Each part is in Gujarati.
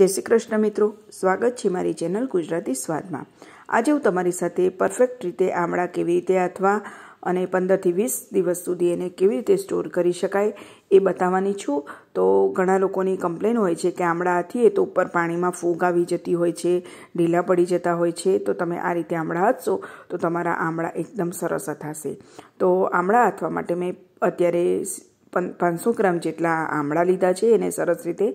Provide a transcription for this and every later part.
જય શ્રી કૃષ્ણ મિત્રો સ્વાગત છે મારી ચેનલ ગુજરાતી સ્વાદમાં આજે હું તમારી સાથે પરફેક્ટ રીતે આમળા કેવી રીતે અથવા અને પંદરથી વીસ દિવસ સુધી એને કેવી રીતે સ્ટોર કરી શકાય એ બતાવવાની છું તો ઘણા લોકોની કમ્પ્લેન હોય છે કે આમળા હાથીએ તો ઉપર પાણીમાં ફૂગ આવી જતી હોય છે ઢીલા પડી જતા હોય છે તો તમે આ રીતે આમળા હતશો તો તમારા આમળા એકદમ સરસ હથાશે તો આમળા હાથવા માટે મેં અત્યારે પાંચસો ગ્રામ જેટલા આમળા લીધા છે એને સરસ રીતે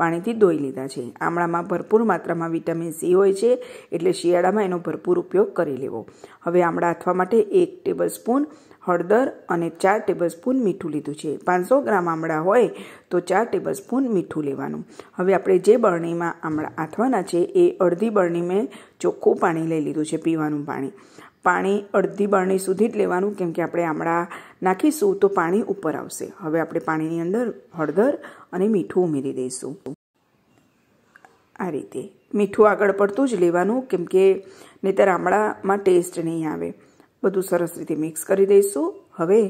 પાણીથી ધોઈ લીધા છે આમળામાં ભરપૂર માત્રામાં વિટામિન સી હોય છે એટલે શિયાળામાં એનો ભરપૂર ઉપયોગ કરી લેવો હવે આમળા આથવા માટે એક ટેબલસ્પૂન હળદર અને ચાર ટેબલસ્પૂન મીઠું લીધું છે પાંચસો ગ્રામ આમળા હોય તો ચાર ટેબલસ્પૂન મીઠું લેવાનું હવે આપણે જે બરણીમાં આમળા આથવાના છે એ અડધી બરણી મેં ચોખ્ખું પાણી લઈ લીધું છે પીવાનું પાણી પાણી અડધી બરણી સુધી જ લેવાનું કેમ કે આપણે આમળા નાખીશું તો પાણી ઉપર આવશે હવે આપણે પાણીની અંદર હળદર અને મીઠું ઉમેરી દઈશું આ રીતે મીઠું આગળ પડતું જ લેવાનું કેમ કે નહીંતર આમળામાં ટેસ્ટ નહીં આવે બધું સરસ રીતે મિક્સ કરી દઈશું હવે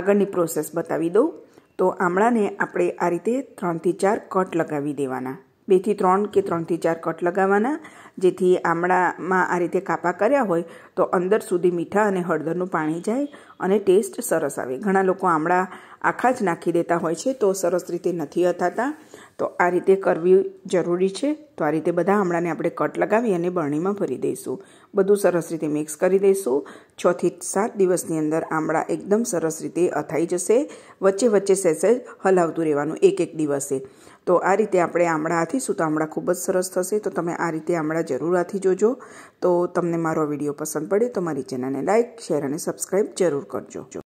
આગળની પ્રોસેસ બતાવી દઉં તો આમળાને આપણે આ રીતે ત્રણથી ચાર કટ લગાવી દેવાના બેથી ત્રણ કે ત્રણથી ચાર કટ લગાવવાના જેથી આમળામાં આ રીતે કાપા કર્યા હોય તો અંદર સુધી મીઠા અને હળદરનું પાણી જાય અને ટેસ્ટ સરસ આવે ઘણા લોકો આમળા આખા જ નાખી દેતા હોય છે તો સરસ રીતે નથી અથાતા તો આ રીતે કરવી જરૂરી છે તો આ રીતે બધા આમળાને આપણે કટ લગાવી અને બરણીમાં ભરી દઈશું બધું સરસ રીતે મિક્સ કરી દઈશું છથી સાત દિવસની અંદર આમળા એકદમ સરસ રીતે અથાઈ જશે વચ્ચે વચ્ચે સેસે હલાવતું રહેવાનું એક એક દિવસે તો આ રીતે આપણે આમળા હાથીશું તો આમળા ખૂબ જ સરસ થશે તો તમે આ રીતે આમળા જરૂર આથી જોજો તો તમને મારો વિડીયો પસંદ પડે તો મારી ચેનલને લાઇક શેર અને સબસ્ક્રાઈબ જરૂર કરજો